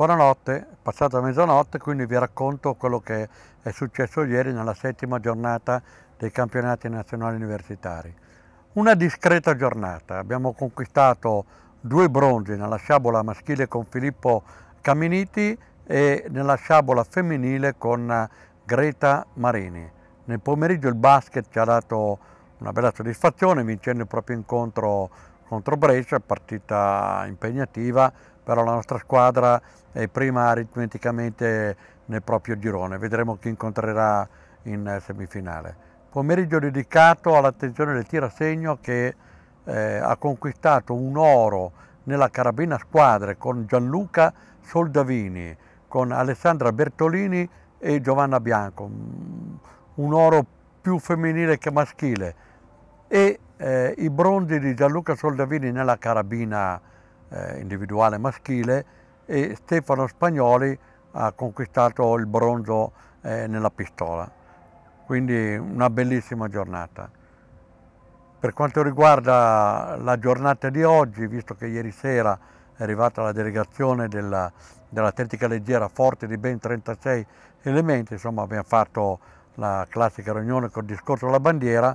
Buonanotte, è passata mezzanotte, quindi vi racconto quello che è successo ieri nella settima giornata dei campionati nazionali universitari. Una discreta giornata, abbiamo conquistato due bronzi nella sciabola maschile con Filippo Caminiti e nella sciabola femminile con Greta Marini. Nel pomeriggio il basket ci ha dato una bella soddisfazione vincendo il proprio incontro contro Brescia, partita impegnativa, però la nostra squadra è eh, prima aritmeticamente nel proprio girone, vedremo chi incontrerà in eh, semifinale. Pomeriggio dedicato all'attenzione del tiro segno che eh, ha conquistato un oro nella carabina squadre con Gianluca Soldavini, con Alessandra Bertolini e Giovanna Bianco, mm, un oro più femminile che maschile e eh, i bronzi di Gianluca Soldavini nella carabina eh, individuale maschile e Stefano Spagnoli ha conquistato il bronzo eh, nella pistola. Quindi una bellissima giornata. Per quanto riguarda la giornata di oggi, visto che ieri sera è arrivata la delegazione della, dell'atletica leggera forte di ben 36 elementi, insomma abbiamo fatto la classica riunione col discorso della bandiera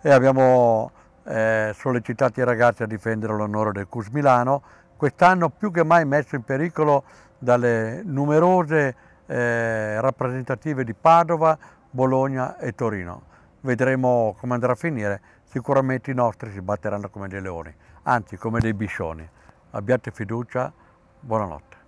e abbiamo eh, sollecitato i ragazzi a difendere l'onore del CUS Milano, quest'anno più che mai messo in pericolo dalle numerose eh, rappresentative di Padova, Bologna e Torino. Vedremo come andrà a finire, sicuramente i nostri si batteranno come dei leoni, anzi come dei biscioni. Abbiate fiducia, buonanotte.